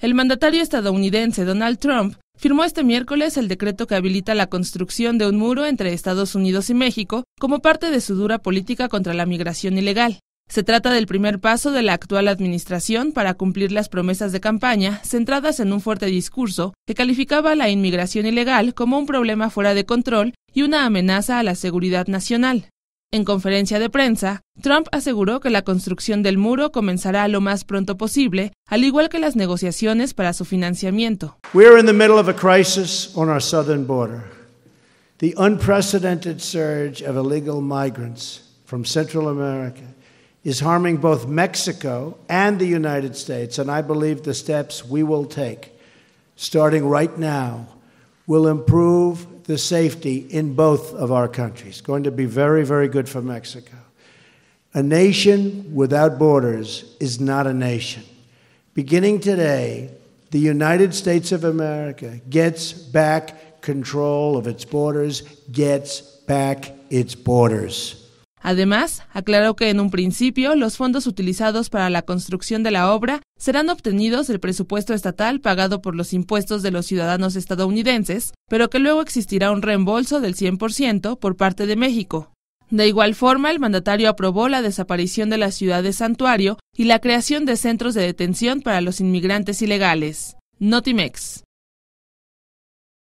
El mandatario estadounidense Donald Trump firmó este miércoles el decreto que habilita la construcción de un muro entre Estados Unidos y México como parte de su dura política contra la migración ilegal. Se trata del primer paso de la actual administración para cumplir las promesas de campaña centradas en un fuerte discurso que calificaba la inmigración ilegal como un problema fuera de control y una amenaza a la seguridad nacional. En conferencia de prensa, Trump aseguró que la construcción del muro comenzará lo más pronto posible, al igual que las negociaciones para su financiamiento. We are in the middle of a crisis on our southern border. The unprecedented surge of illegal migrants from Central America is harming both Mexico and the United States, and I believe the steps we will take starting right now will improve the safety in both of our countries. Going to be very, very good for Mexico. A nation without borders is not a nation. Beginning today, the United States of America gets back control of its borders, gets back its borders. Además, aclaró que en un principio los fondos utilizados para la construcción de la obra serán obtenidos el presupuesto estatal pagado por los impuestos de los ciudadanos estadounidenses, pero que luego existirá un reembolso del 100% por parte de México. De igual forma, el mandatario aprobó la desaparición de la ciudad de santuario y la creación de centros de detención para los inmigrantes ilegales. Notimex.